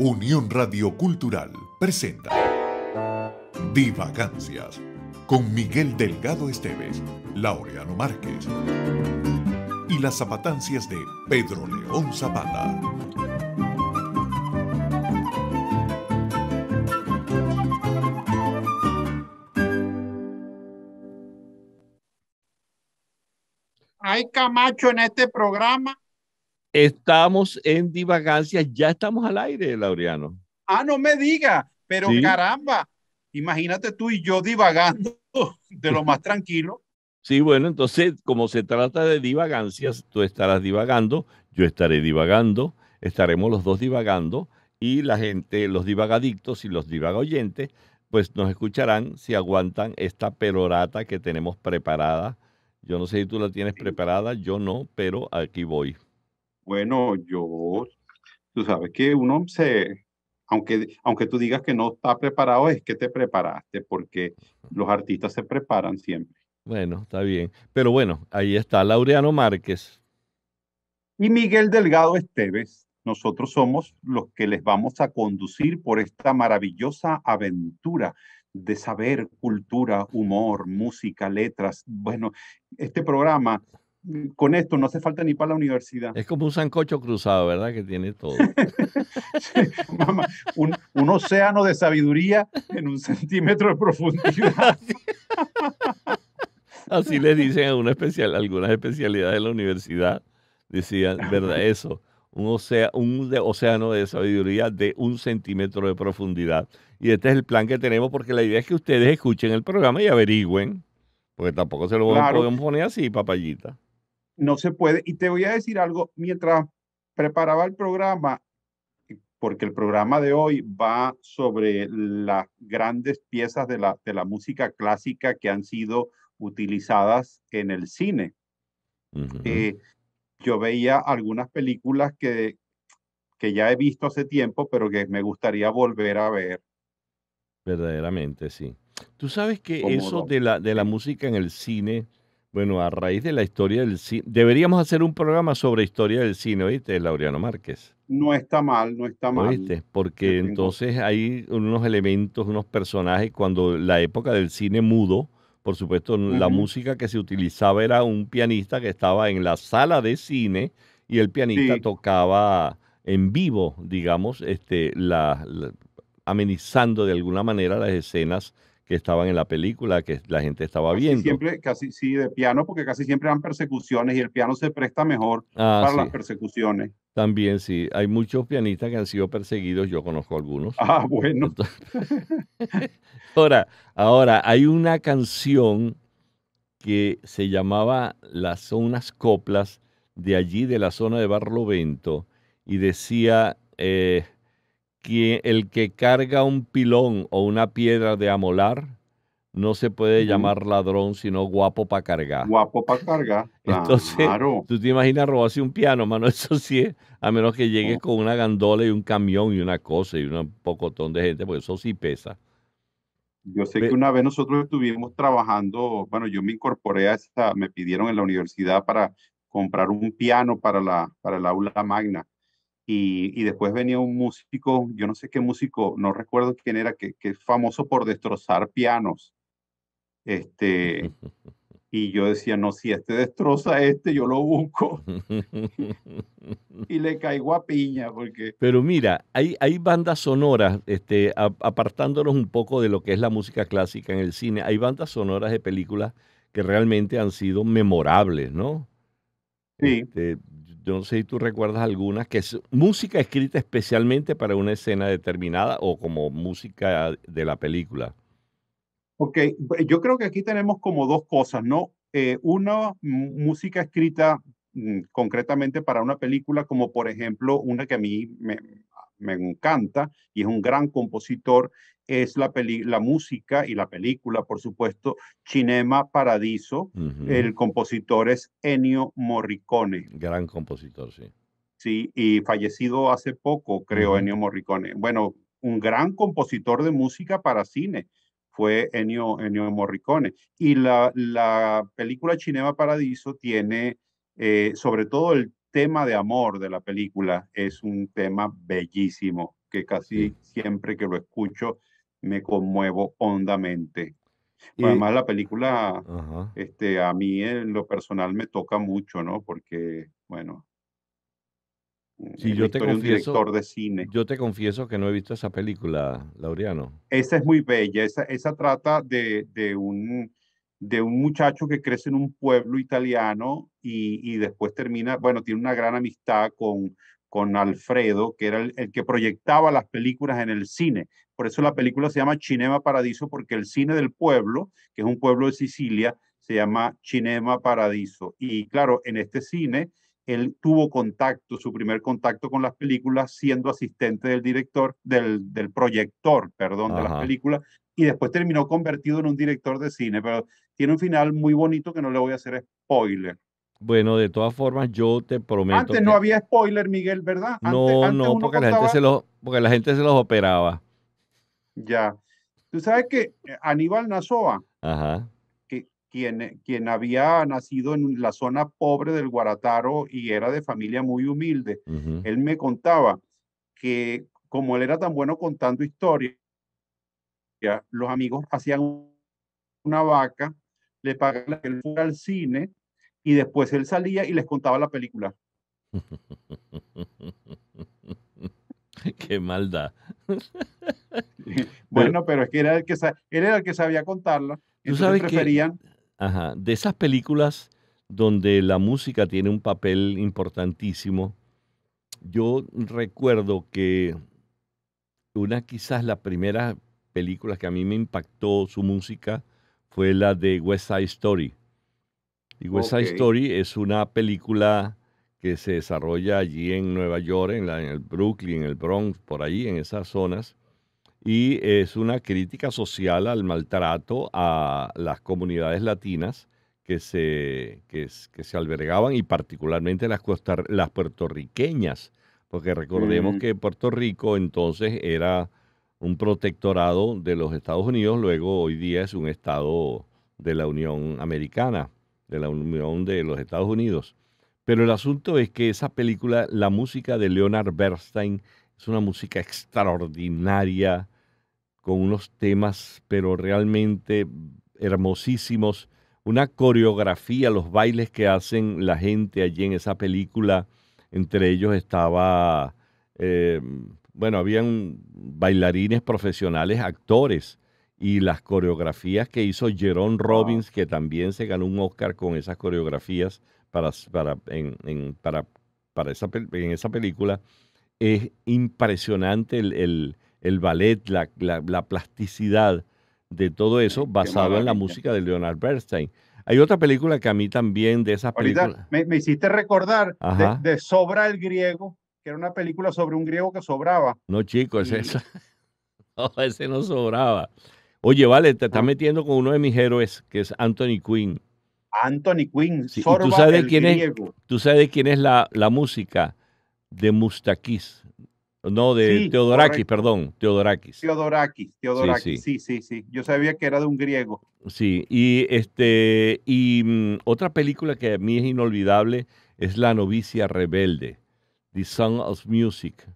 Unión Radio Cultural presenta Divagancias con Miguel Delgado Esteves, Laureano Márquez y las zapatancias de Pedro León Zapata. Hay Camacho en este programa Estamos en divagancias, ya estamos al aire, Laureano. Ah, no me diga, pero caramba, imagínate tú y yo divagando de lo más tranquilo. Sí, bueno, entonces, como se trata de divagancias, tú estarás divagando, yo estaré divagando, estaremos los dos divagando y la gente, los divagadictos y los divagoyentes, pues nos escucharán si aguantan esta perorata que tenemos preparada. Yo no sé si tú la tienes preparada, yo no, pero aquí voy. Bueno, yo, tú sabes que uno se, aunque, aunque tú digas que no está preparado, es que te preparaste, porque los artistas se preparan siempre. Bueno, está bien. Pero bueno, ahí está Laureano Márquez. Y Miguel Delgado Esteves. Nosotros somos los que les vamos a conducir por esta maravillosa aventura de saber, cultura, humor, música, letras. Bueno, este programa con esto no hace falta ni para la universidad. Es como un sancocho cruzado, ¿verdad? Que tiene todo. un, océano de sabiduría en un centímetro de profundidad. Así le dicen a una especial, algunas especialidades de la universidad. Decían, ¿verdad? Eso. Un, océano de sabiduría de un centímetro de profundidad. Y este es el plan que tenemos porque la idea es que ustedes escuchen el programa y averigüen. Porque tampoco se lo claro. a poner así, papayita. No se puede. Y te voy a decir algo, mientras preparaba el programa, porque el programa de hoy va sobre las grandes piezas de la, de la música clásica que han sido utilizadas en el cine. Eh, yo veía algunas películas que, que ya he visto hace tiempo, pero que me gustaría volver a ver. Verdaderamente, sí. Tú sabes que eso de, la, de la música en el cine bueno, a raíz de la historia del cine, deberíamos hacer un programa sobre historia del cine, ¿oíste, Laureano Márquez? No está mal, no está mal. ¿Oíste? Porque entonces hay unos elementos, unos personajes, cuando la época del cine mudo, por supuesto, la música que se utilizaba era un pianista que estaba en la sala de cine y el pianista tocaba en vivo, digamos, este, amenizando de alguna manera las escenas que estaban en la película, que la gente estaba casi viendo. Siempre, casi sí, de piano, porque casi siempre dan persecuciones y el piano se presta mejor ah, para las persecuciones. También sí, hay muchos pianistas que han sido perseguidos, yo conozco algunos. Ah, bueno. ahora, ahora, hay una canción que se llamaba Las Zonas Coplas, de allí, de la zona de Barlovento, y decía... Eh, que el que carga un pilón o una piedra de amolar no se puede llamar ladrón, sino guapo para cargar. Guapo para cargar. Entonces, tú te imaginas robarse un piano, mano, eso sí a menos que llegue oh. con una gandola y un camión y una cosa y un pocotón de gente, porque eso sí pesa. Yo sé que una vez nosotros estuvimos trabajando, bueno, yo me incorporé a esta, me pidieron en la universidad para comprar un piano para la, para el aula magna y, y, después venía un músico, yo no sé qué músico, no recuerdo quién era, que, que es famoso por destrozar pianos. Este, y yo decía, no, si este destroza este, yo lo busco. y le caigo a piña, porque... Pero mira, hay, hay bandas sonoras, este, apartándonos un poco de lo que es la música clásica en el cine, hay bandas sonoras de películas que realmente han sido memorables, ¿no? Sí. Este, yo no sé si tú recuerdas algunas, que es música escrita especialmente para una escena determinada o como música de la película. Ok, yo creo que aquí tenemos como dos cosas, ¿no? Eh, una música escrita mm, concretamente para una película, como por ejemplo una que a mí me, me encanta y es un gran compositor es la, la música y la película, por supuesto, Cinema Paradiso. El compositor es Ennio Morricone. Gran compositor, sí. Sí, y fallecido hace poco, creo, Ennio Morricone. Bueno, un gran compositor de música para cine fue Ennio, Ennio Morricone. Y la, la película Cinema Paradiso tiene eh, sobre todo el tema de amor de la película. Es un tema bellísimo que casi siempre que lo escucho me conmuevo hondamente. Además, la película, este, a mí en lo personal me toca mucho, ¿no? Porque, bueno, mm, si yo te confieso, un director de cine. Yo te confieso que no he visto esa película, Laureano. Esa es muy bella. Esa, esa trata de, un, de un muchacho que crece en un pueblo italiano y, después termina, bueno, tiene una gran amistad con, con Alfredo, que era el, que proyectaba las películas en el cine. Por eso la película se llama Cinema Paradiso, porque el cine del pueblo, que es un pueblo de Sicilia, se llama Cinema Paradiso. Y claro, en este cine, él tuvo contacto, su primer contacto con las películas, siendo asistente del director, del, proyector, perdón, de las películas, y después terminó convertido en un director de cine, pero tiene un final muy bonito que no le voy a hacer spoiler. Bueno, de todas formas, yo te prometo. Antes no había spoiler, Miguel, ¿verdad? no, no, porque la gente se los operaba. Ya. Tú sabes que eh, Aníbal Nazoa, Ajá. Que, quien, quien había nacido en la zona pobre del Guarataro y era de familia muy humilde, él me contaba que como él era tan bueno contando historias, los amigos hacían una vaca, le pagaban que él fuera al cine y después él salía y les contaba la película. Qué maldad. bueno, pero es que era el que, era el que sabía contarlo. ¿Tú sabes que, ajá, de esas películas donde la música tiene un papel importantísimo, yo recuerdo que una quizás la primera película que a mí me impactó su música fue la de West Side Story. Y West Side Story es una película que se desarrolla allí en Nueva York, en, el Brooklyn, en el Bronx, por ahí, en esas zonas. Y es una crítica social al maltrato a las comunidades latinas que se, que, se albergaban y particularmente las, puertorriqueñas, porque recordemos mm. que Puerto Rico entonces era un protectorado de los Estados Unidos, luego hoy día es un estado de la Unión Americana, de la Unión de los Estados Unidos. Pero el asunto es que esa película, la música de Leonard Bernstein, es una música extraordinaria, con unos temas, pero realmente hermosísimos. Una coreografía, los bailes que hacen la gente allí en esa película. Entre ellos estaba, eh, bueno, habían bailarines profesionales, actores, y las coreografías que hizo Jerome Robbins, que también se ganó un Oscar con esas coreografías para, para, en, en, para, para esa, en esa película. Es impresionante el, ballet, la, plasticidad de todo eso basado en la música de Leonard Bernstein. Hay otra película que a mí también de esas películas. Me, hiciste recordar de, Sobra el Griego, que era una película sobre un griego que sobraba. No, chico, es esa. No, ese no sobraba. Oye, vale, te estás ah. metiendo con uno de mis héroes, que es Anthony Quinn. Anthony Quinn, ¿tú sabes quién griego. Es, tú sabes quién es la, la música de Mustakis, no, de Teodorakis, perdón, Teodorakis. Teodorakis, Teodorakis, sí sí. sí Yo sabía que era de un griego. Sí, y este y mm, otra película que a mí es inolvidable es La novicia rebelde, The Song of Music.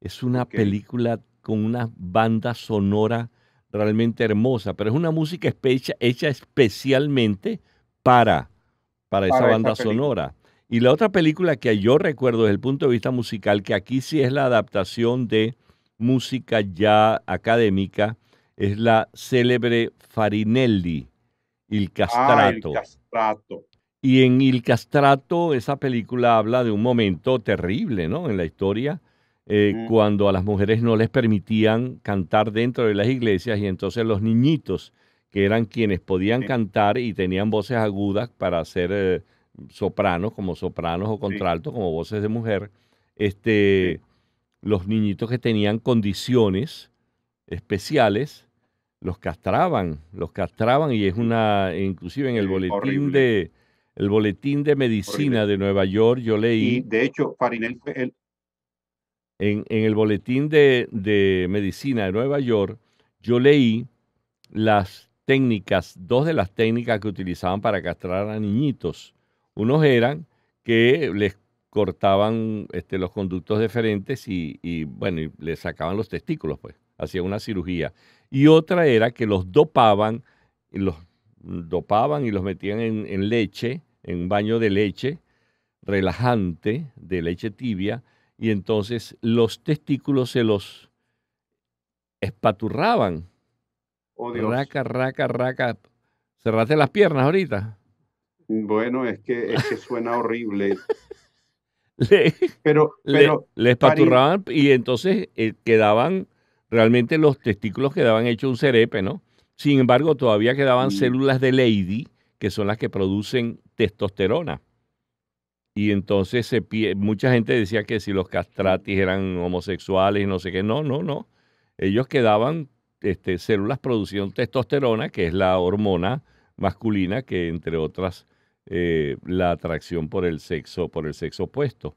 Es una película con una banda sonora realmente hermosa, pero es una música hecha especialmente para, para, esa banda sonora. Y la otra película que yo recuerdo desde el punto de vista musical, que aquí sí es la adaptación de música ya académica, es la célebre Farinelli, Il ah, Castrato. castrato. Y en Il Castrato, esa película habla de un momento terrible ¿no? en la historia, eh, cuando a las mujeres no les permitían cantar dentro de las iglesias y entonces los niñitos que eran quienes podían cantar y tenían voces agudas para ser eh, sopranos, como sopranos o contraltos, como voces de mujer, este, los niñitos que tenían condiciones especiales, los castraban, los castraban y es una, inclusive en el boletín de el boletín de medicina de Nueva York, yo leí. Y de hecho, Farinel En, el boletín de medicina de Nueva York, yo leí las técnicas, dos de las técnicas que utilizaban para castrar a niñitos. Unos eran que les cortaban este, los conductos deferentes y, bueno, y les sacaban los testículos, pues, hacía una cirugía. Y otra era que los dopaban, y los dopaban y los metían en, en leche, en un baño de leche relajante, de leche tibia, y entonces los testículos se los espaturraban Oh, raca, raca, raca. Cerrate las piernas ahorita. Bueno, es que, es que suena horrible. pero, le, les y entonces eh, quedaban, realmente los testículos quedaban hechos un cerepe, ¿no? Sin embargo, todavía quedaban células de Lady, que son las que producen testosterona. Y entonces se, mucha gente decía que si los castratis eran homosexuales y no sé qué. No, no, no. Ellos quedaban este, células producían testosterona, que es la hormona masculina que, entre otras, eh, la atracción por el sexo, por el sexo opuesto.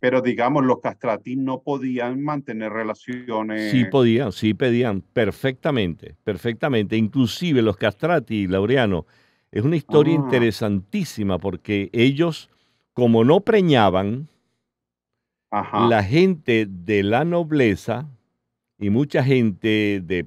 Pero digamos, los castratis no podían mantener relaciones. Sí podían, sí pedían, perfectamente, perfectamente. Inclusive los castrati, Laureano, es una historia ah. interesantísima porque ellos, como no preñaban, la gente de la nobleza y mucha gente de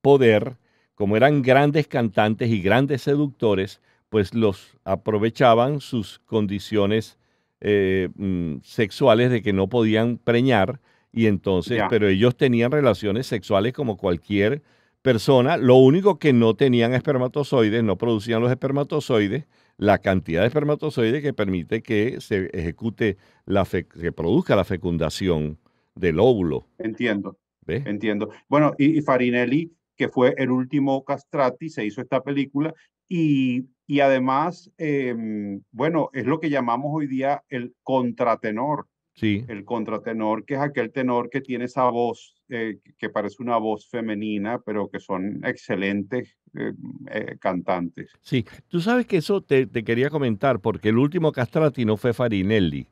poder, como eran grandes cantantes y grandes seductores, pues los aprovechaban sus condiciones eh, mm, sexuales de que no podían preñar y entonces, pero ellos tenían relaciones sexuales como cualquier persona, lo único que no tenían espermatozoides, no producían los espermatozoides, la cantidad de espermatozoides que permite que se ejecute la que produzca la fecundación del óvulo. Entiendo. Entiendo. Bueno, y, Farinelli, que fue el último castrati, se hizo esta película y, y además, em, bueno, es lo que llamamos hoy día el contratenor. Sí. El contratenor, que es aquel tenor que tiene esa voz, eh, que parece una voz femenina, pero que son excelentes eh, eh, cantantes. Sí, tú sabes que eso te, quería comentar, porque el último castrati no fue Farinelli.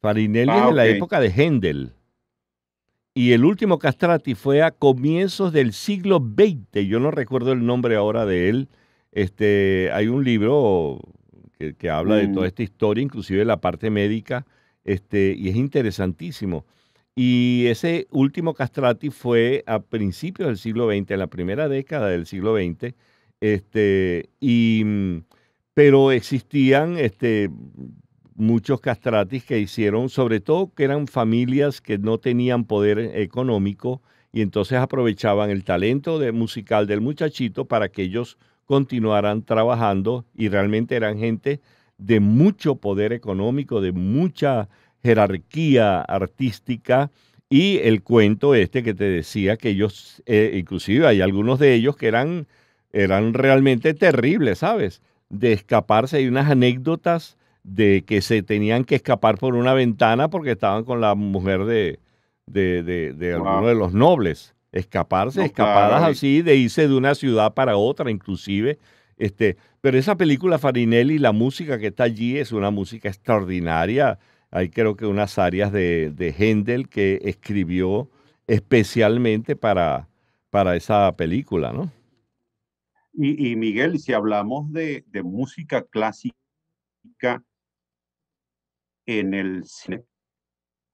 Farinelli ah, de la época de Händel y el último castrati fue a comienzos del siglo XX. Yo no recuerdo el nombre ahora de él. Este, hay un libro que, habla de toda mm. esta historia, inclusive la parte médica, este, y es interesantísimo. Y ese último castrati fue a principios del siglo XX, en la primera década del siglo XX, este, y, mm, pero existían, este, muchos castratis que hicieron, sobre todo que eran familias que no tenían poder eh, económico y entonces aprovechaban el talento musical del muchachito para que ellos continuaran trabajando y realmente eran gente de mucho poder económico, de mucha jerarquía artística y el cuento este que te decía que ellos, eh, inclusive hay algunos de ellos que eran, eran realmente terribles, ¿sabes? De escaparse, hay unas anécdotas de que se tenían que escapar por una ventana porque estaban con la mujer de, de, de, de los nobles. Escaparse, escapadas así, de irse de una ciudad para otra, inclusive. Este, pero esa película Farinelli, la música que está allí es una música extraordinaria. Hay creo que unas áreas de, de Händel que escribió especialmente para, para esa película, ¿no? Y, Miguel, si hablamos de, de música clásica, en el cine.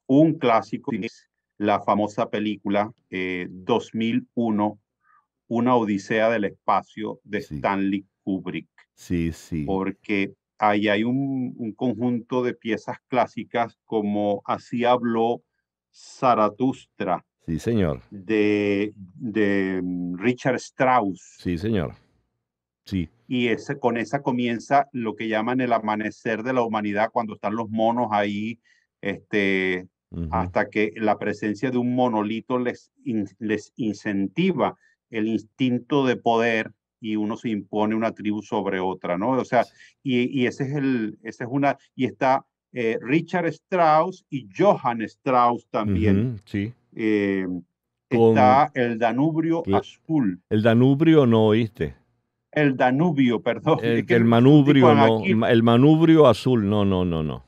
Un clásico es la famosa película 2001, eh, Una Odisea del Espacio de Stanley Kubrick. Sí, sí. Porque ahí hay un, conjunto de piezas clásicas como Así habló Zaratustra. Sí, señor. De, de mm, Richard Strauss. Sí, señor y ese, con esa comienza lo que llaman el amanecer de la humanidad, cuando están los monos ahí, este, hasta que la presencia de un monolito les, les incentiva el instinto de poder y uno se impone una tribu sobre otra, ¿no? O sea, y, ese es el, ese es una, y está eh, Richard Strauss y Johann Strauss también. sí. Eh, está el Danubrio Azul. El Danubrio no oíste el Danubio, perdón. El, manubrio, el manubrio azul, no, no, no, no.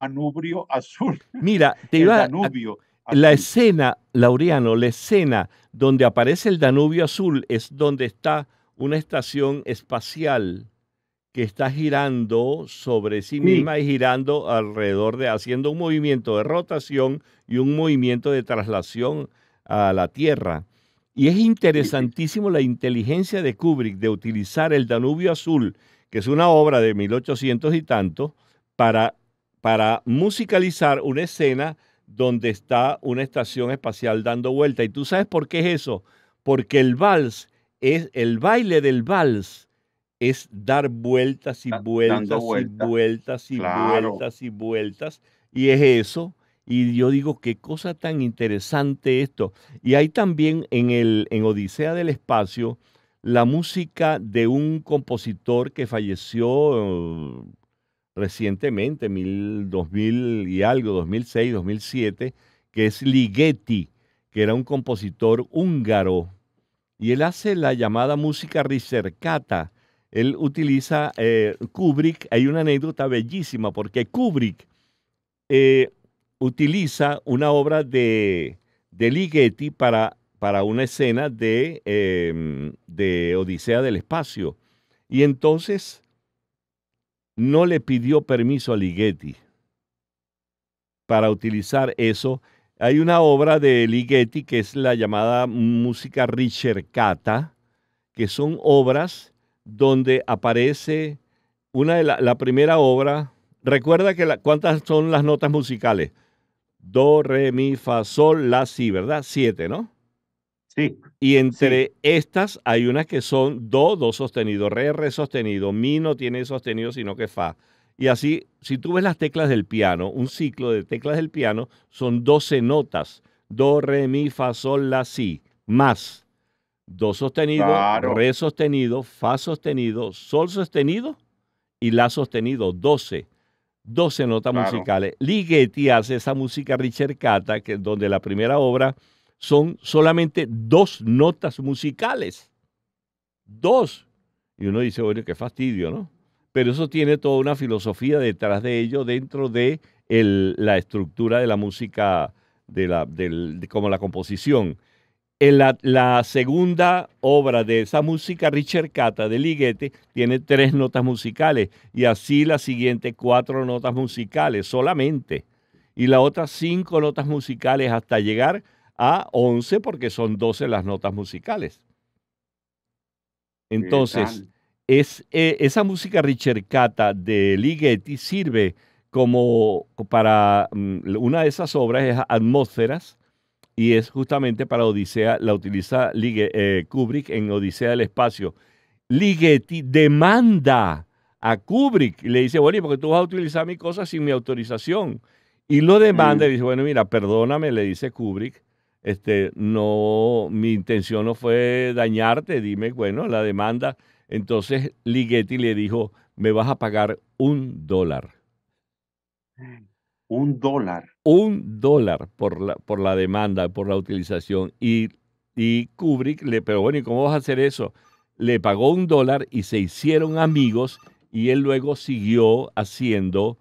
manubrio azul. Mira, te La escena, Laureano, la escena donde aparece el Danubio azul es donde está una estación espacial que está girando sobre sí misma y girando alrededor de, haciendo un movimiento de rotación y un movimiento de traslación a la Tierra. Y es interesantísimo la inteligencia de Kubrick de utilizar el Danubio Azul, que es una obra de 1800 y tanto, para, para musicalizar una escena donde está una estación espacial dando vuelta. ¿Y tú sabes por qué es eso? Porque el vals es el baile del vals es dar vueltas y vueltas, y vueltas y y vueltas y vueltas. Y es eso y yo digo, qué cosa tan interesante esto. Y hay también en, el, en Odisea del Espacio la música de un compositor que falleció eh, recientemente, 2000 y algo, 2006, 2007, que es Ligeti, que era un compositor húngaro. Y él hace la llamada música ricercata. Él utiliza eh, Kubrick. Hay una anécdota bellísima porque Kubrick eh, utiliza una obra de, de Ligeti para, para una escena de, em, de Odisea del Espacio. Y entonces no le pidió permiso a Ligeti para utilizar eso. Hay una obra de Ligeti que es la llamada música ricercata, que son obras donde aparece una de la, primera obra. Recuerda que cuántas son las notas musicales do, re, mi, fa, sol, la, si, ¿verdad? Siete, ¿no? Sí. Y entre estas hay unas que son do, do sostenido, re, re sostenido, mi no tiene sostenido sino que fa. Y así, si tú ves las teclas del piano, un ciclo de teclas del piano son 12 notas. Do, re, mi, fa, sol, la, si, más. Do sostenido, re sostenido, fa sostenido, sol sostenido y la sostenido, 12. 12 notas musicales. Ligeti hace esa música ricercata, que, donde la primera obra son solamente dos notas musicales. Dos. Y uno dice, bueno, qué fastidio, ¿no? Pero eso tiene toda una filosofía detrás de ello, dentro de la estructura de la música, de la, como la composición la, segunda obra de esa música, Richard Cata de Ligeti, tiene tres notas musicales y así la siguiente cuatro notas musicales solamente. Y la otra cinco notas musicales hasta llegar a once, porque son doce las notas musicales. Entonces, eh, esa música Richard Cata de Ligeti sirve como para mm, una de esas obras, es atmósferas y es justamente para Odisea, la utiliza eh, Kubrick en Odisea del Espacio. Ligeti demanda a Kubrick y le dice, bueno, ¿y por tú vas a utilizar mi cosa sin mi autorización? Y lo demanda y mm. dice, bueno, mira, perdóname, le dice Kubrick, este, no, mi intención no fue dañarte, dime, bueno, la demanda. Entonces Ligeti le dijo, me vas a pagar un dólar. Un dólar un dólar por la, por la demanda, por la utilización. Y, y Kubrick le, pero bueno, ¿y cómo vas a hacer eso? Le pagó un dólar y se hicieron amigos y él luego siguió haciendo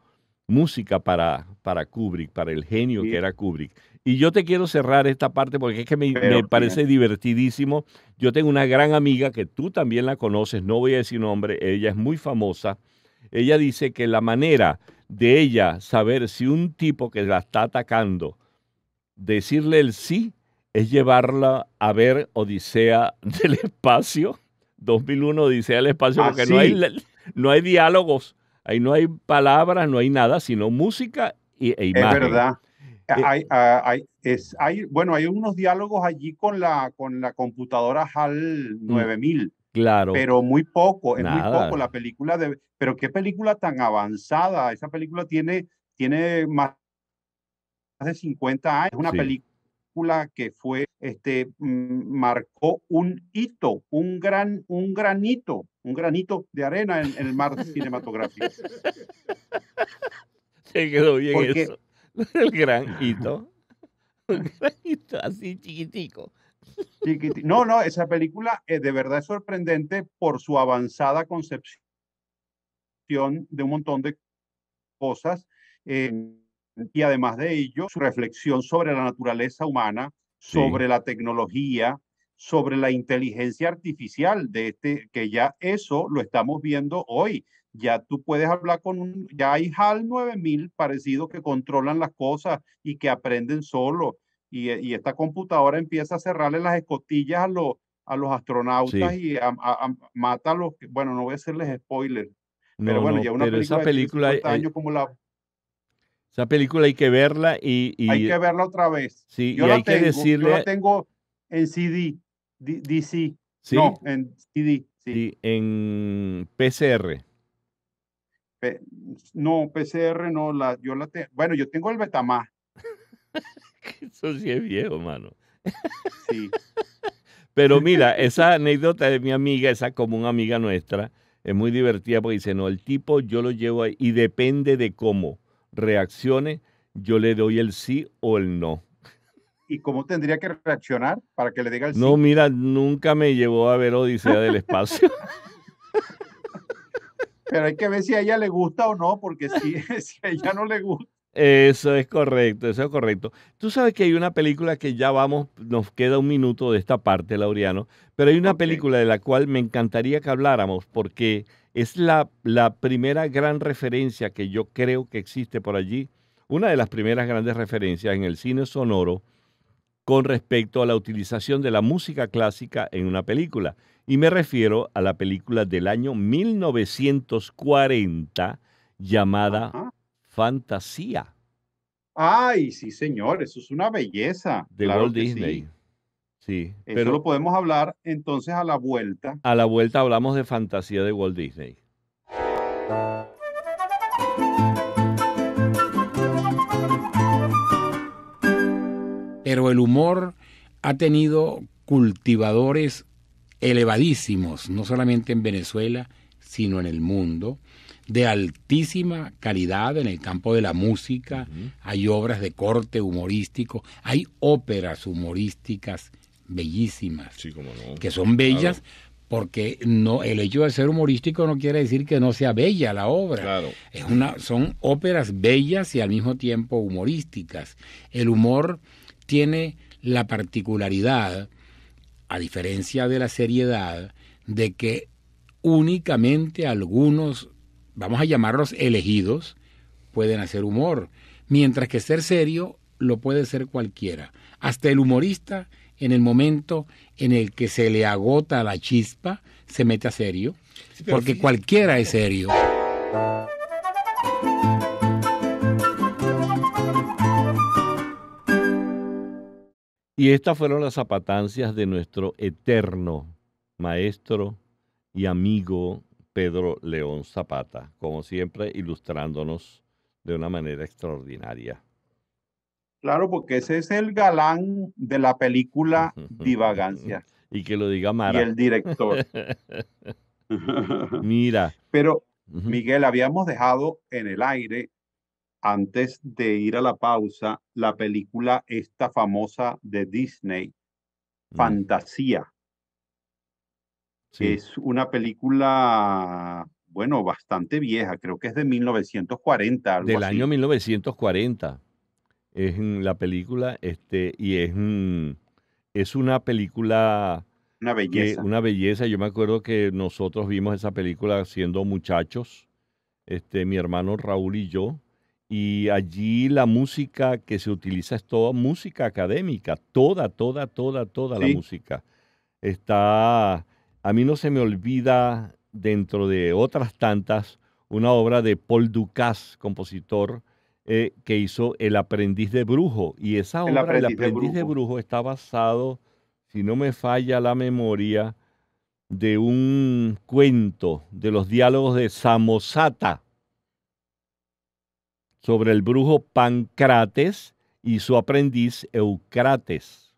música para, para Kubrick, para el genio que era Kubrick. Y yo te quiero cerrar esta parte porque es que me, me parece divertidísimo. Yo tengo una gran amiga que tú también la conoces, no voy a decir nombre, ella es muy famosa. Ella dice que la manera de ella saber si un tipo que la está atacando, decirle el sí, es llevarla a ver Odisea del Espacio, 2001 Odisea del Espacio, porque no ah, hay, no hay diálogos, ahí no hay palabras, no hay nada, sino música e, e imagen. Es verdad. Eh, hay, es, hay, bueno, hay unos diálogos allí con la, con la computadora HAL 9000, mm. Claro. Pero muy poco, es muy poco la película de... Pero qué película tan avanzada. Esa película tiene, tiene más de 50 años. Es una película que fue, este, marcó un hito, un gran, un granito, un granito de arena en, el mar cinematográfico. Se quedó bien eso. El gran hito. Un gran hito así chiquitico. No, no, esa película es eh, de verdad es sorprendente por su avanzada concepción de un montón de cosas em, y además de ello su reflexión sobre la naturaleza humana, sobre la tecnología, sobre la inteligencia artificial de este que ya eso lo estamos viendo hoy. Ya tú puedes hablar con un, ya hay HAL 9000 parecido que controlan las cosas y que aprenden solo eh, y, esta computadora empieza a cerrarle las escotillas a los, a los astronautas y mata a los, bueno, no voy a hacerles spoiler, pero bueno, ya una película, esa película de como eh, la... Esa película hay que verla y... hay que verla otra vez. Sí, yo y la hay tengo, que decirle... Yo la tengo en CD, DC. ¿Sí? No, en CD. Sí. en PCR. no, PCR no, la, yo la tengo... Bueno, yo tengo el Betamax. Eso sí es viejo, mano. Pero mira, esa anécdota de mi amiga, esa común amiga nuestra, es muy divertida porque dice, no, el tipo yo lo llevo ahí y depende de cómo reaccione, yo le doy el sí o el no. ¿Y cómo tendría que reaccionar para que le diga el sí? No, mira, nunca me llevó a ver Odisea del Espacio. Pero hay que ver si a ella le gusta o no, porque si, si a ella no le gusta, eso es correcto, eso es correcto. Tú sabes que hay una película que ya vamos, nos queda un minuto de esta parte, Laureano, pero hay una película de la cual me encantaría que habláramos porque es la, primera gran referencia que yo creo que existe por allí, una de las primeras grandes referencias en el cine sonoro con respecto a la utilización de la música clásica en una película. Y me refiero a la película del año 1940 llamada... Fantasía. Ay, sí, señor, eso es una belleza. De Walt Disney. Sí. pero lo podemos hablar entonces a la vuelta. A la vuelta hablamos de fantasía de Walt Disney. Pero el humor ha tenido cultivadores elevadísimos, no solamente en Venezuela, sino en el mundo de altísima calidad en el campo de la música, hay obras de corte humorístico, hay óperas humorísticas bellísimas, que son bellas porque no el hecho de ser humorístico no quiere decir que no sea bella la obra. Es una, son óperas bellas y al mismo tiempo humorísticas. El humor tiene la particularidad, a diferencia de la seriedad, de que únicamente algunos vamos a llamarlos elegidos, pueden hacer humor, mientras que ser serio lo puede ser cualquiera, hasta el humorista en el momento en el que se le agota la chispa, se mete a serio, porque cualquiera es serio. Y estas fueron las zapatancias de nuestro eterno maestro y amigo Pedro León Zapata, como siempre ilustrándonos de una manera extraordinaria. Claro, porque ese es el galán de la película Divagancia. y que lo diga Mara. Y el director. Mira. Pero, Miguel, habíamos dejado en el aire, antes de ir a la pausa, la película esta famosa de Disney, Fantasía. Es una película, bueno, bastante vieja, creo que es de 1940. Algo Del año 1940. Es la película, este, y es, es una película... Una belleza. una belleza. Yo me acuerdo que nosotros vimos esa película siendo muchachos, este, mi hermano Raúl y yo, y allí la música que se utiliza es toda música académica, toda, toda, toda, toda la música. Está a mí no se me olvida, dentro de otras tantas, una obra de Paul Ducas, compositor, eh, que hizo El aprendiz de brujo. Y esa obra, El aprendiz, de, brujo. está basado, si no me falla la memoria, de un cuento de los diálogos de Samosata sobre el brujo Pancrates y su aprendiz Eucrates.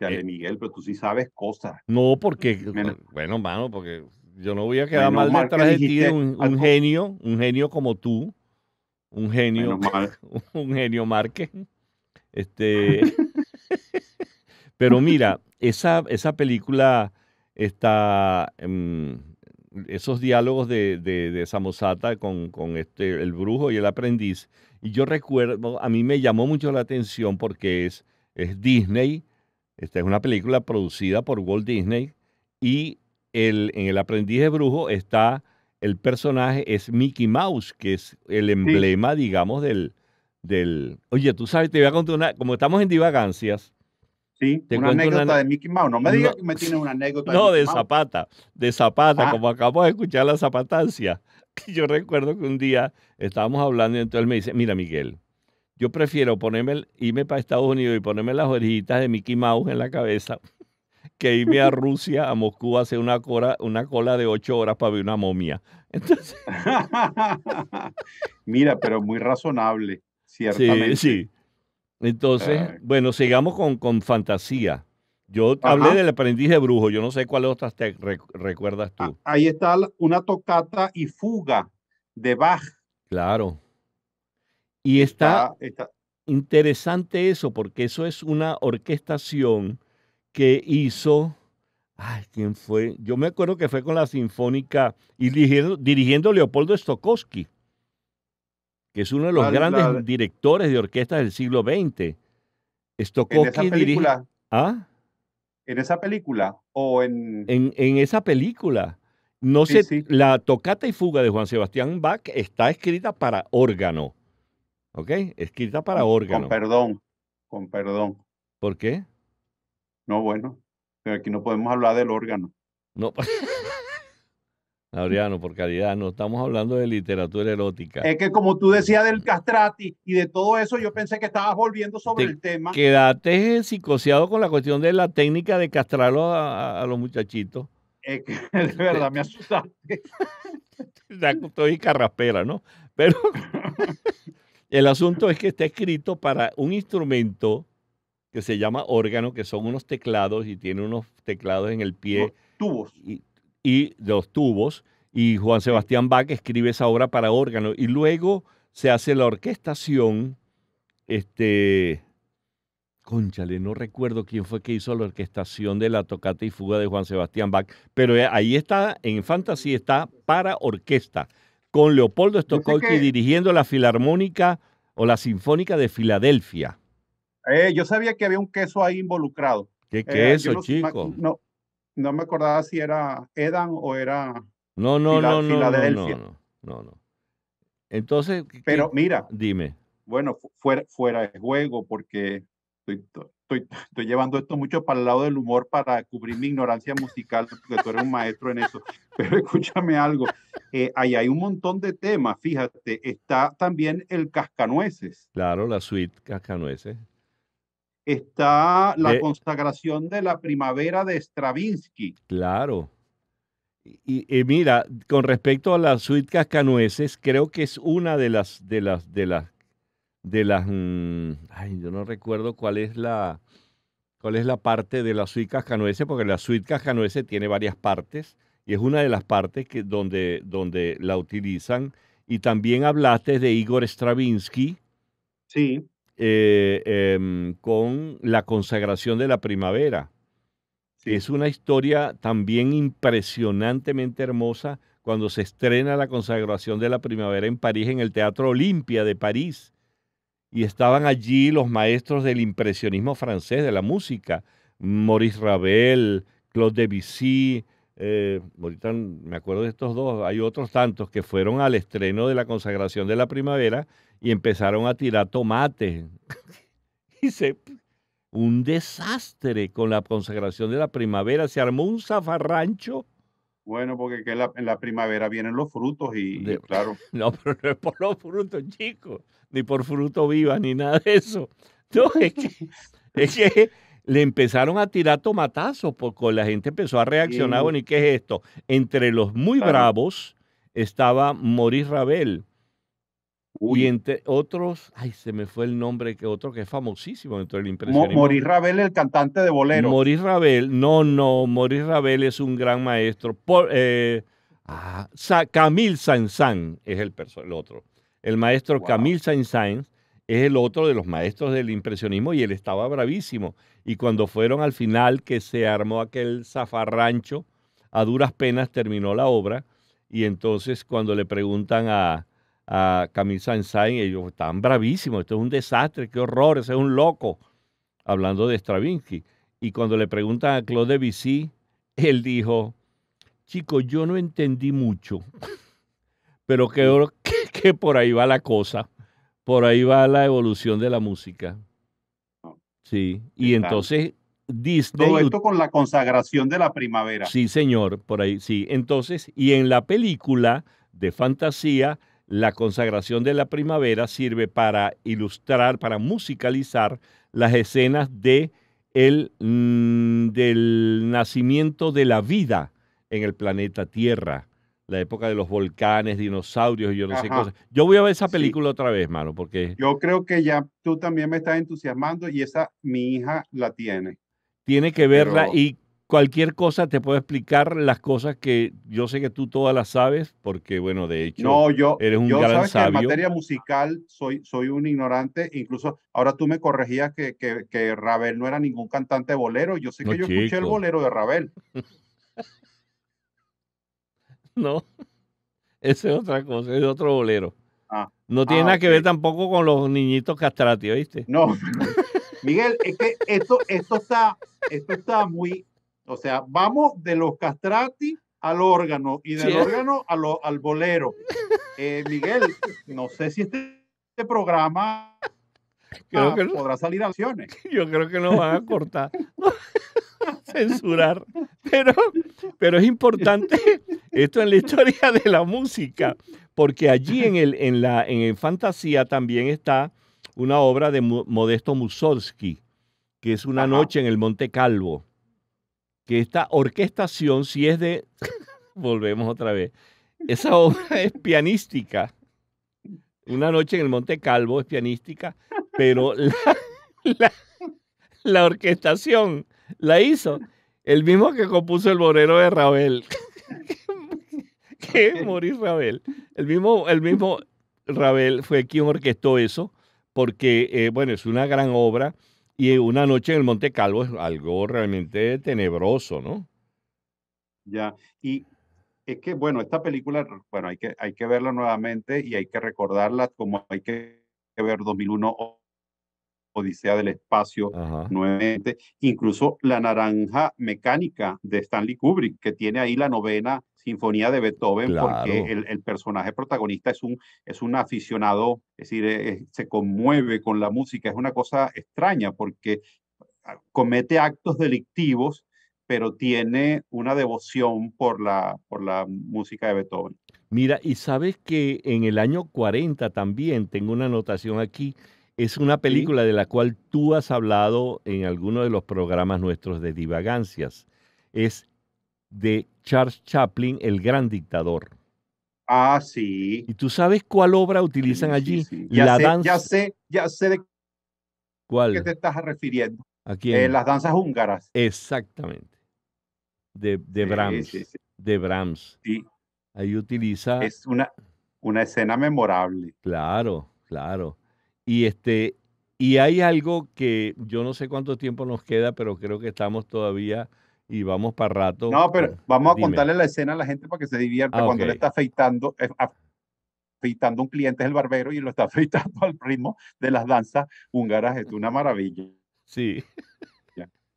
Eh, Miguel, pero tú sí sabes cosas. No, porque, eh, bueno, mano, porque yo no voy a quedar mal detrás de ti, un, genio, un genio como tú, un genio, un genio Márquez. Este, pero mira, esa, esa película está, em, esos diálogos de, de, Samosata con, este, el brujo y el aprendiz, y yo recuerdo, a mí me llamó mucho la atención porque es, es Disney, esta es una película producida por Walt Disney y el, en El aprendiz de brujo está el personaje, es Mickey Mouse, que es el emblema, digamos, del, del... Oye, tú sabes, te voy a contar una, como estamos en divagancias. Sí, te una anécdota de Mickey Mouse. No me digas que me tienes una anécdota. No, de, Zapata, de Zapata, ah. como acabamos de escuchar la zapatancia. Yo recuerdo que un día estábamos hablando y entonces él me dice, mira Miguel, yo prefiero ponerme, irme para Estados Unidos y ponerme las orejitas de Mickey Mouse en la cabeza que irme a Rusia, a Moscú, a hacer una cola, una cola de ocho horas para ver una momia. Mira, pero muy razonable, ciertamente. Sí, sí. Entonces, bueno, sigamos con, con fantasía. Yo hablé del aprendiz de brujo, yo no sé cuáles otras te recuerdas tú. Ahí está una tocata y fuga de Bach. Claro. Y está, interesante eso, porque eso es una orquestación que hizo, ay, ¿quién fue? Yo me acuerdo que fue con la Sinfónica y dirigiendo, Leopoldo Stokowski, que es uno de los grandes directores de orquestas del siglo XX. Stokowski en esa película, ¿Ah? ¿En esa película? ¿O en... En, esa película. No sé, la tocata y fuga de Juan Sebastián Bach está escrita para órgano ¿Ok? Escrita para órgano. Con perdón, con perdón. ¿Por qué? No, bueno, pero aquí no podemos hablar del órgano. No. Adriano, por caridad, no estamos hablando de literatura erótica. Es que como tú decías del castrati y de todo eso, yo pensé que estabas volviendo sobre el tema. Quédate psicoseado con la cuestión de la técnica de castrarlo a, los muchachitos. Es que de verdad me asustaste. Estoy carraspera, ¿no? Pero el asunto es que está escrito para un instrumento que se llama órgano, que son unos teclados y tiene unos teclados en el pie. tubos. Y, y los tubos. Y Juan Sebastián Bach escribe esa obra para órgano. Y luego se hace la orquestación. Este. Conchale, no recuerdo quién fue que hizo la orquestación de la tocata y fuga de Juan Sebastián Bach, pero ahí está, en Fantasía, está para orquesta con Leopoldo Stokowski dirigiendo la Filarmónica o la Sinfónica de Filadelfia. Eh, yo sabía que había un queso ahí involucrado. ¿Qué eh, queso, chico? No, no me acordaba si era Edan o era no, no, no, no, No, no, Entonces, pero mira, dime. Bueno, fuera, fuera de juego porque estoy, llevando esto mucho para el lado del humor para cubrir mi ignorancia musical, porque tú eres un maestro en eso. Pero escúchame algo, eh, ahí hay un montón de temas, fíjate, está también el cascanueces. Claro, la suite cascanueces. Está la eh. consagración de la primavera de Stravinsky. Claro. Y, mira, con respecto a la suite Cascanueces, creo que es una de las, de las de las... Mm, ay, yo no recuerdo cuál es la... ¿Cuál es la parte de la suite cascanueces? Porque la suite cascanueces tiene varias partes y es una de las partes que, donde, donde la utilizan. Y también hablaste de Igor Stravinsky. Sí. Eh, em, con la consagración de la primavera. Es una historia también impresionantemente hermosa cuando se estrena la consagración de la primavera en París, en el Teatro Olimpia de París y estaban allí los maestros del impresionismo francés de la música, Maurice Ravel, Claude Debussy, eh, ahorita me acuerdo de estos dos, hay otros tantos que fueron al estreno de la consagración de la primavera y empezaron a tirar tomates. y un desastre con la consagración de la primavera, se armó un zafarrancho bueno, porque que en la primavera vienen los frutos y, claro. No, pero no es por los frutos, chicos, ni por fruto viva, ni nada de eso. No, es que, le empezaron a tirar tomatazos porque la gente empezó a reaccionar. Bueno, ¿y qué es esto? Entre los muy bravos estaba Maurice Rabel, y entre otros, ay, se me fue el nombre que otro que es famosísimo dentro del impresionismo. Morir Rabel, el cantante de bolero. Moris Rabel, no, no, Moris Rabel es un gran maestro. Por, eh, ah, Camille saint es el, el, otro. El maestro Camille Saint-Saëns es el otro de los maestros del impresionismo y él estaba bravísimo. Y cuando fueron al final que se armó aquel zafarrancho, a duras penas terminó la obra. Y entonces cuando le preguntan a, a Camille Saint-Saëns, ellos están bravísimos, esto es un desastre, qué horror, ese es un loco, hablando de Stravinsky. Y cuando le preguntan a Claude Debussy, él dijo, chico, yo no entendí mucho, pero creo que, por ahí va la cosa, por ahí va la evolución de la música. Sí, y entonces Disney... Todo esto con la consagración de la primavera. Sí, señor, por ahí, sí. Entonces, y en la película de fantasía, la consagración de la primavera sirve para ilustrar, para musicalizar las escenas de mm, del nacimiento de la vida en el planeta Tierra. La época de los volcanes, dinosaurios y yo no sé cosas. Yo voy a ver esa película otra vez, mano, porque... Yo creo que ya tú también me estás entusiasmando y esa mi hija la tiene. Tiene que verla y cualquier cosa te puedo explicar las cosas que yo sé que tú todas las sabes, porque bueno, de hecho, yo, eres un yo gran sabes sabio. Que en materia musical soy, soy un ignorante, incluso ahora tú me corregías que, que, Ravel no era ningún cantante de bolero, yo sé que yo escuché el bolero de Ravel. no, esa es otra cosa, es otro bolero. Ah, no tiene ah, nada que ver tampoco con los niñitos castrati, ¿oíste? No. Miguel, es que esto, esto, está, esto está muy o sea, vamos de los castrati al órgano y del órgano al bolero. Eh, Miguel, no sé si este, programa podrá salir a acciones. Yo creo que nos van a cortar, censurar. Pero, pero es importante esto en la historia de la música, porque allí en, el, en, la, en Fantasía también está una obra de Modesto Mussorgsky, que es Una noche en el Monte Calvo que esta orquestación, si es de, volvemos otra vez, esa obra es pianística. Una noche en el Monte Calvo es pianística, pero la, orquestación la hizo el mismo que compuso el bolero de Ravel. que morir Ravel. El mismo, el mismo Ravel fue quien orquestó eso, porque, eh, bueno, es una gran obra y una noche en el Monte Calvo es algo realmente tenebroso, ¿no? Ya, y es que, bueno, esta película, bueno, hay que, hay que verla nuevamente y hay que recordarla como hay que ver 2001 Odisea del Espacio nuevamente, incluso La Naranja Mecánica de Stanley Kubrick, que tiene ahí la novena Sinfonía de Beethoven, porque el, personaje protagonista es un, es un aficionado, es decir, eh, eh, se conmueve con la música, es una cosa extraña porque ah, comete actos delictivos, pero tiene una devoción por la, por la música de Beethoven. Mira, y sabes que en el año 40 también, tengo una anotación aquí, es una película de la cual tú has hablado en alguno de los programas nuestros de divagancias. Es de Charles Chaplin, El Gran Dictador. Ah, sí. ¿Y tú sabes cuál obra utilizan allí? Ya, la sé, ya sé, ya sé de cuál te estás refiriendo. ¿A eh, quién? las danzas húngaras. Exactamente. De, de Brahms. De Brahms. Sí. Ahí utiliza. Es una, una escena memorable. Claro, claro. Y este, y hay algo que yo no sé cuánto tiempo nos queda, pero creo que estamos todavía y vamos para rato. No, pero pues, vamos a contarle la escena a la gente para que se divierta. Ah, cuando le está afeitando, eh, afeitando un cliente es el barbero y lo está afeitando al ritmo de las danzas húngaras. Es una maravilla. Sí.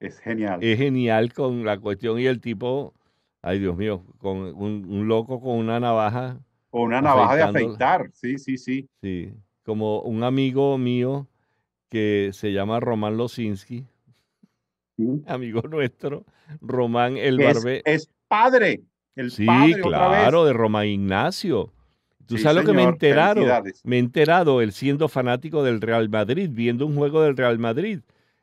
Es genial. Es genial con la cuestión y el tipo, ay Dios mío, con un, loco con una navaja. O una navaja de afeitar, sí, sí, sí. Sí, como un amigo mío que se llama Román Losinski amigo nuestro, Román El barbe Es padre, el sí, claro, de Román Ignacio. Tú sabes lo que me enteraron. Me he enterado él siendo fanático del Real Madrid, viendo un juego del Real Madrid.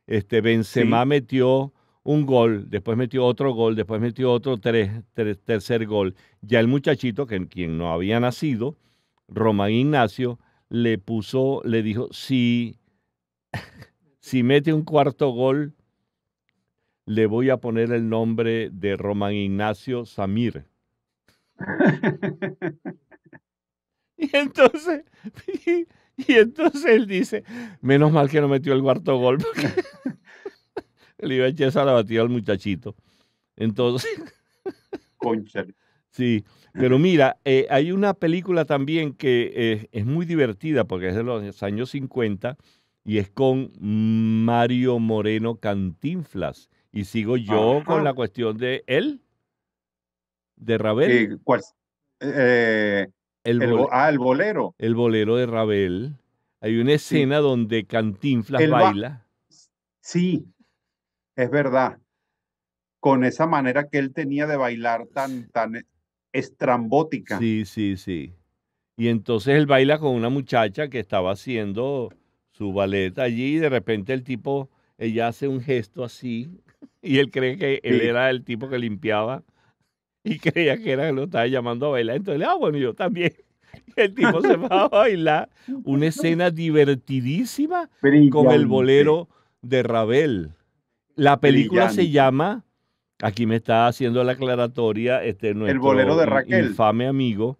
Este Benzema metió un gol, después metió otro gol, después metió otro tercer gol. Ya el muchachito, que, quien no había nacido, Román Ignacio, le puso, le dijo, si, si mete un cuarto gol, le voy a poner el nombre de Román Ignacio Samir. y entonces, y, entonces él dice, menos mal que no metió el cuarto gol, porque le iba a echar la batida al muchachito. Entonces... Sí, pero mira, eh, hay una película también que eh, es muy divertida porque es de los años 50 y es con Mario Moreno Cantinflas y sigo yo con la cuestión de él, de Rabel. Eh, eh, el, ah, el bolero. El bolero de Rabel. Hay una escena donde Cantinflas baila. Sí, es verdad. Con esa manera que él tenía de bailar tan, tan e, estrambótica. Sí, sí, sí. Y entonces él baila con una muchacha que estaba haciendo su ballet allí y de repente el tipo, ella hace un gesto así, y él cree que él era el tipo que limpiaba y creía que era que lo estaba llamando a bailar. Entonces, le, ah, bueno, yo también. el tipo se va a bailar. Una escena divertidísima con el bolero de Ravel. La película se llama, aquí me está haciendo la aclaratoria, este, nuestro el bolero de Raquel. infame amigo,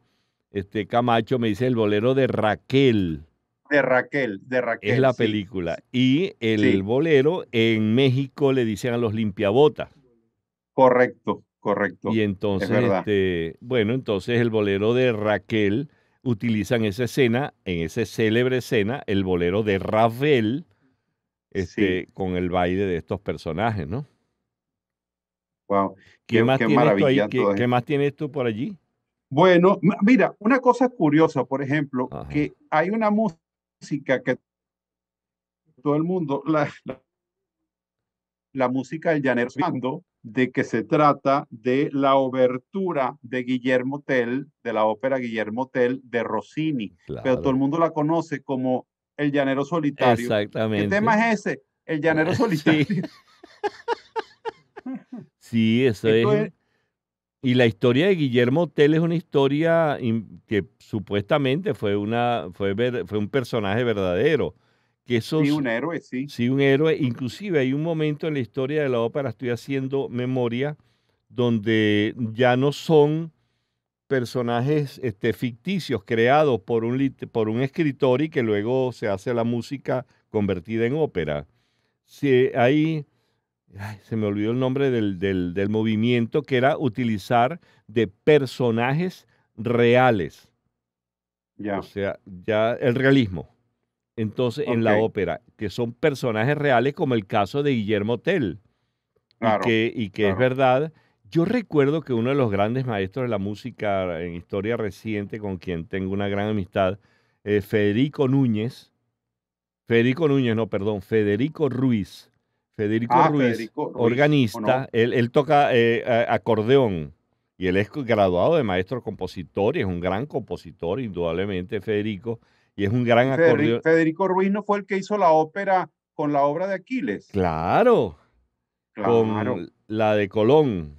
este Camacho, me dice el bolero de Raquel de Raquel, de Raquel. Es la película. Y el bolero en México le dicen a los limpiabotas. Correcto, correcto. Y entonces, este, bueno, entonces el bolero de Raquel utilizan esa escena, en esa célebre escena, el bolero de Ravel, este, con el baile de estos personajes, ¿no? Wow. ¿Qué, más qué, tienes más por allí? Bueno, mira, una cosa curiosa, por ejemplo, que hay una música que todo el mundo, la, la, música del llanero, de que se trata de la obertura de Guillermo Tell, de la ópera Guillermo Tell de Rossini, pero todo el mundo la conoce como El Llanero Solitario. Exactamente. ¿Qué tema es ese? El Llanero Solitario. sí eso es, y la historia de Guillermo Tell es una historia que supuestamente fue, una, fue, fue un personaje verdadero. Que sí, un héroe, sí. Sí, un héroe. Inclusive hay un momento en la historia de la ópera, estoy haciendo memoria, donde ya no son personajes este, ficticios creados por un, por un escritor y que luego se hace la música convertida en ópera. Si hay se me olvidó el nombre del, movimiento, que era utilizar de personajes reales. Ya. O sea, ya el realismo. Entonces, en la ópera, que son personajes reales, como el caso de Guillermo Tell. y que, y que es verdad. Yo recuerdo que uno de los grandes maestros de la música en historia reciente, con quien tengo una gran amistad, eh, Federico Núñez, Federico Núñez, no, perdón, Federico Ruiz, Ah, Federico Ruiz, organista, él, toca eh, acordeón y él es graduado de maestro compositor y es un gran compositor, indudablemente, Federico, y es un gran acordeón. Federico Ruiz no fue el que hizo la ópera con la obra de Aquiles. Claro, con la de Colón.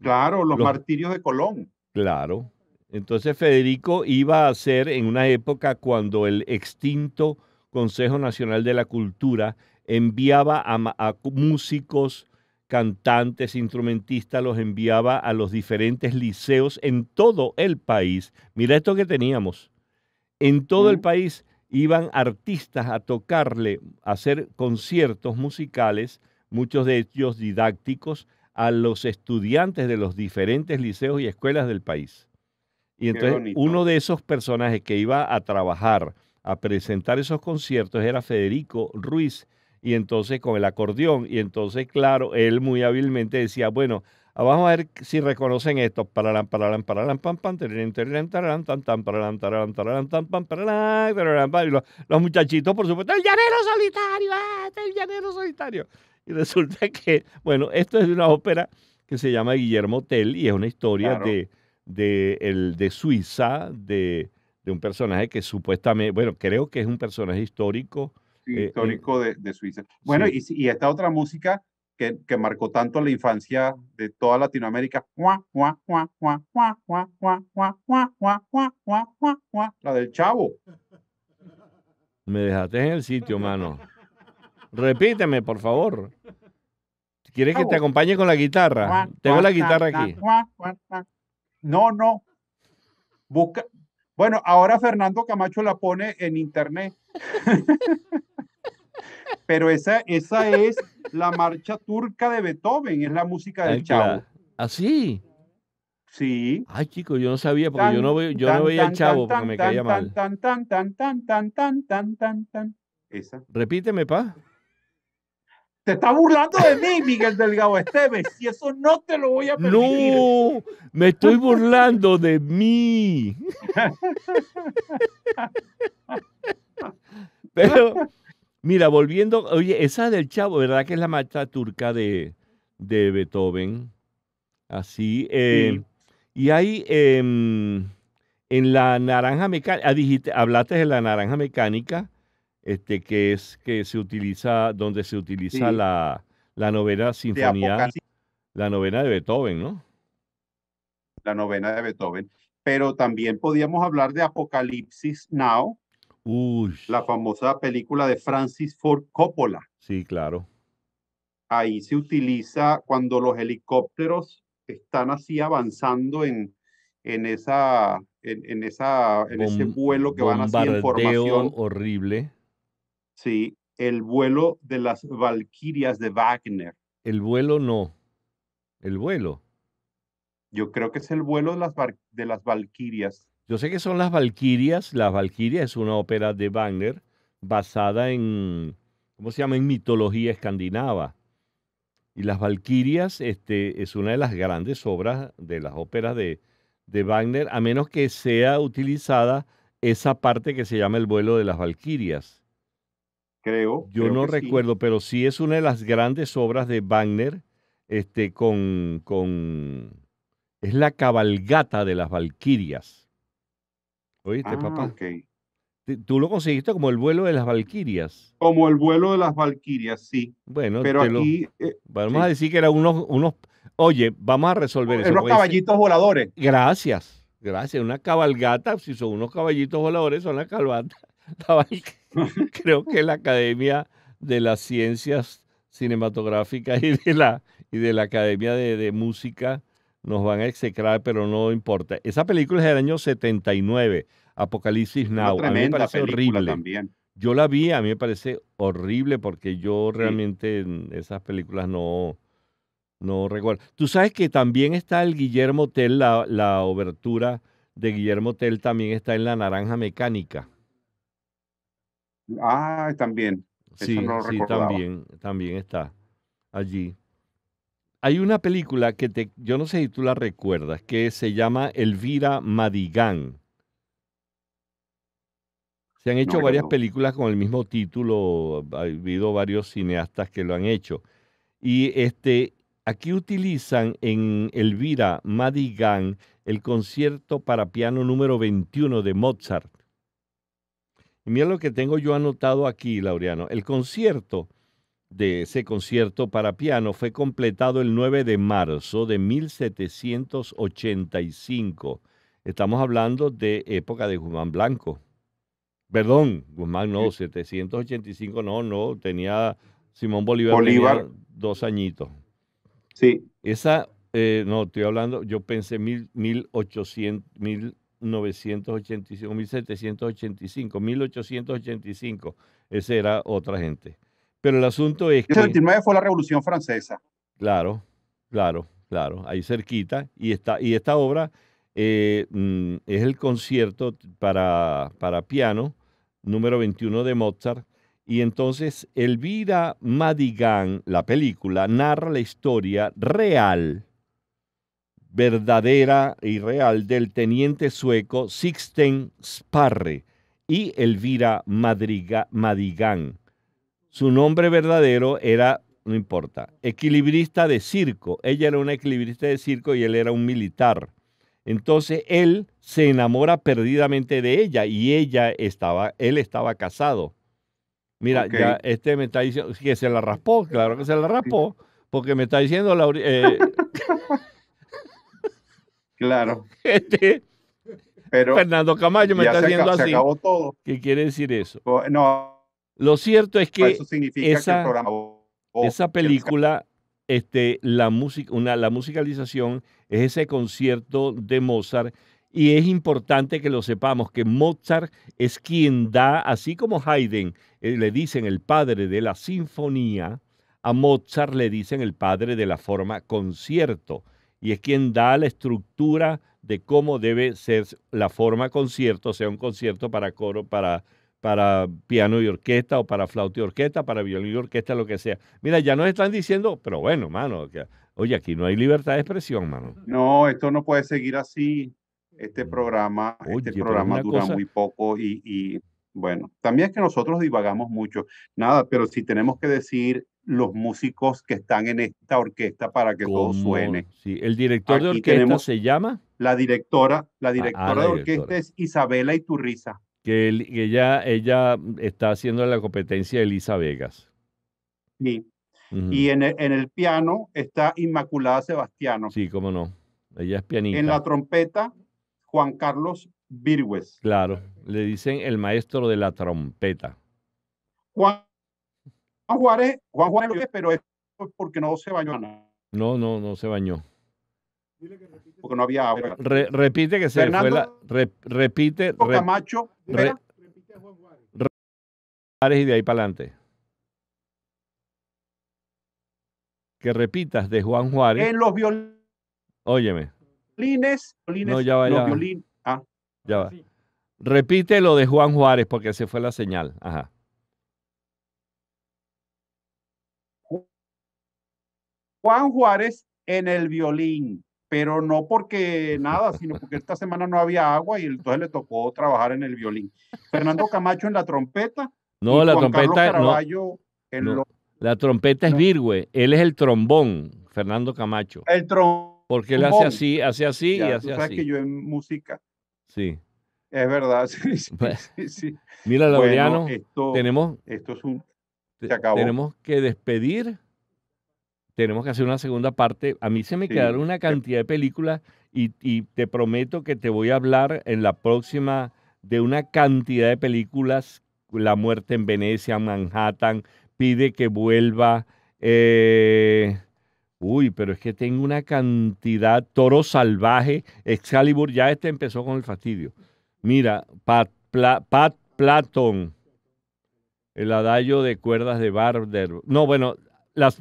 Claro, los, los martirios de Colón. Claro. Entonces Federico iba a ser en una época cuando el extinto Consejo Nacional de la Cultura enviaba a, músicos, cantantes, instrumentistas, los enviaba a los diferentes liceos en todo el país. Mira esto que teníamos. En todo el país iban artistas a tocarle, a hacer conciertos musicales, muchos de ellos didácticos, a los estudiantes de los diferentes liceos y escuelas del país. Y entonces uno de esos personajes que iba a trabajar, a presentar esos conciertos, era Federico Ruiz, y entonces con el acordeón. Y entonces, claro, él muy hábilmente decía, bueno, vamos a ver si reconocen esto. pam, pam, tan, Y los, muchachitos, por supuesto, el llanero solitario, ¡Ah, este el llanero solitario. Y resulta que, bueno, esto es una ópera que se llama Guillermo Tell y es una historia de, de, el, de Suiza, de, de un personaje que supuestamente, bueno, creo que es un personaje histórico histórico de, Suiza. Bueno, y, y, esta otra música que, marcó tanto la infancia de toda Latinoamérica, la del chavo. Me dejaste en el sitio, mano. Repíteme, por favor. ¿Quieres que te acompañe con la guitarra? Tengo la guitarra aquí. No, no. Busca. Bueno, ahora Fernando Camacho la pone en internet pero esa, esa es la marcha turca de Beethoven, es la música del chavo. ¿Así? ¿Ah, sí. Ay, chico, yo no sabía porque yo no, veo yo no veía el chavo porque me caía mal. Esa. Repíteme, pa. Te está burlando de mí, Miguel Delgado Esteves, y eso no te lo voy a permitir. No, me estoy burlando de mí. Pero Mira, volviendo, oye, esa del Chavo, ¿verdad que es la marcha turca de, de Beethoven? Así. Eh, y hay em, en la naranja mecánica, ah, hablaste de la naranja mecánica, este, que es que se utiliza, donde se utiliza la, la novena sinfonía, la novena de Beethoven, ¿no? La novena de Beethoven. Pero también podíamos hablar de Apocalipsis Now, la famosa película de Francis Ford Coppola. Sí, claro. Ahí se utiliza cuando los helicópteros están así avanzando en, en esa, en, esa, en ese vuelo que van así en formación. horrible. Sí, el vuelo de las Valquirias de Wagner. El vuelo no. El vuelo. Yo creo que es el vuelo de las, de las Valquirias. Yo sé que son las Valquirias. Las Valquirias es una ópera de Wagner basada en, ¿cómo se llama?, en mitología escandinava. Y las Valquirias este, es una de las grandes obras de las óperas de, de Wagner, a menos que sea utilizada esa parte que se llama el vuelo de las Valquirias. Creo. Yo no recuerdo, pero sí es una de las grandes obras de Wagner, este, con, con es la cabalgata de las Valquirias. ¿Oíste, ah, papá? Tú lo conseguiste como el vuelo de las Valquirias. Como el vuelo de las Valquirias, sí. Bueno, pero aquí. Eh, vamos a decir que era unos, unos. Oye, vamos a resolver eso. Unos caballitos voladores. Gracias, gracias. Una cabalgata, si son unos caballitos voladores, son las cabalgatas. Creo que la Academia de las Ciencias Cinematográficas y de la, y de la Academia de, de Música nos van a execrar, pero no importa. Esa película es del año 79, Apocalipsis Now. a mí me parece horrible. También. Yo la vi, a mí me parece horrible porque yo realmente esas películas no, no recuerdo. Tú sabes que también está el Guillermo Tell, la, la obertura de Guillermo Tell también está en La Naranja Mecánica. Ah, también. sí, sí, también, también está allí hay una película que te, yo no sé si tú la recuerdas, que se llama Elvira Madigan. Se han hecho varias películas con el mismo título, ha habido varios cineastas que lo han hecho. Y este, aquí utilizan en Elvira Madigan el concierto para piano número 21 de Mozart. Y mira lo que tengo yo anotado aquí, Laureano. El concierto de ese concierto para piano fue completado el 9 de marzo de 1785. Estamos hablando de época de Guzmán Blanco. Perdón, Guzmán no, 785 no, no, tenía Simón Bolívar, Bolívar. dos añitos. Sí. Esa, eh, no, estoy hablando, yo pensé mil, 1800, 1985, 1785, 1885, esa era otra gente. Pero el asunto es que... El fue la Revolución Francesa. Claro, claro, claro, ahí cerquita. Y esta, y esta obra eh, mm, es el concierto para, para piano número 21 de Mozart. Y entonces Elvira Madigan, la película, narra la historia real, verdadera y real, del teniente sueco Sixten Sparre y Elvira Madigan su nombre verdadero era, no importa, equilibrista de circo. Ella era una equilibrista de circo y él era un militar. Entonces él se enamora perdidamente de ella y ella estaba, él estaba casado. Mira, ya este me está diciendo que se la raspó, claro que se la raspó, porque me está diciendo la... Eh, claro. Este Fernando Camayo me está diciendo así. todo. ¿Qué quiere decir eso? No, lo cierto es que esa, película, este, la, la musicalización es ese concierto de Mozart y es importante que lo sepamos, que Mozart es quien da, así como Haydn eh, le dicen el padre de la sinfonía, a Mozart le dicen el padre de la forma concierto, y es quien da la estructura de cómo debe ser la forma concierto, sea un concierto para coro, para para piano y orquesta o para flauta y orquesta, para violín y orquesta, lo que sea. Mira, ya nos están diciendo, pero bueno, mano, oye, aquí no hay libertad de expresión, mano. No, esto no puede seguir así. Este mm. programa, este programa dura muy poco y, bueno, también es que nosotros divagamos mucho. Nada, pero si tenemos que decir los músicos que están en esta orquesta para que todo suene. Sí, el director de orquesta se llama. La directora, la ah, ah, directora de orquesta es Isabela Iturriza que, ella, está haciendo la competencia de Elisa Vegas. Sí. Y en el, piano está Inmaculada Sebastiano. Sí, cómo no. Ella es pianista. En la trompeta, Juan Carlos Virgües. Claro, le dicen el maestro de la trompeta. Juan, Juárez, pero es porque no se bañó. No, no, no se bañó. Porque no había repite que se fue la. repite. Re, Camacho. repite Juan Juárez. Y de ahí para adelante. Que repitas de Juan Juárez. En los violines. Óyeme. Violines. ya va, ah. Repite lo de Juan Juárez porque se fue la señal. Ajá. Juan Juárez en el violín pero no porque nada, sino porque esta semana no había agua y entonces le tocó trabajar en el violín. Fernando Camacho en la trompeta. No, la trompeta La trompeta es Virgüe, él es el trombón, Fernando Camacho. El trombón. Porque él hace así, hace así y hace tú sabes que yo en música. Sí. Es verdad, Mira, Laureano, tenemos, esto es un, tenemos que despedir tenemos que hacer una segunda parte. A mí se me quedaron una cantidad de películas y, te prometo que te voy a hablar en la próxima de una cantidad de películas. La muerte en Venecia, Manhattan, pide que vuelva. Eh, uy, pero es que tengo una cantidad. Toro salvaje, Excalibur, ya este empezó con el fastidio. Mira, Pat, Platón. el adagio de cuerdas de Barber. No, bueno, las,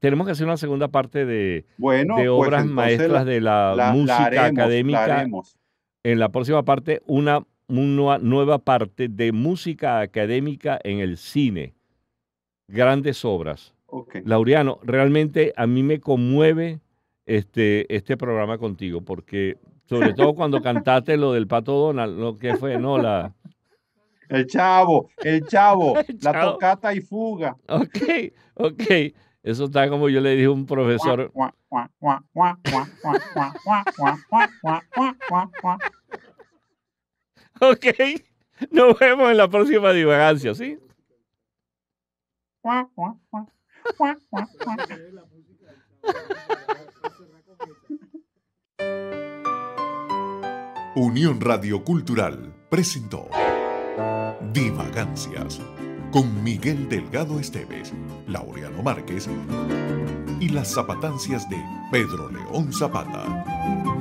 tenemos que hacer una segunda parte de, pues, obras maestras de la, música académica. en la próxima parte, una, nueva parte de música académica en el cine. Grandes obras. Laureano, realmente a mí me conmueve este, este programa contigo, porque sobre todo cuando cantaste lo del Pato Donald, lo que fue, no, la... El chavo, el chavo, el chavo. la tocata y fuga. Ok, ok. Eso está como yo le dije a un profesor. ok, nos vemos en la próxima divagancia, ¿sí? Unión Radio Cultural presentó Divagancias con Miguel Delgado Esteves, Laureano Márquez y las zapatancias de Pedro León Zapata.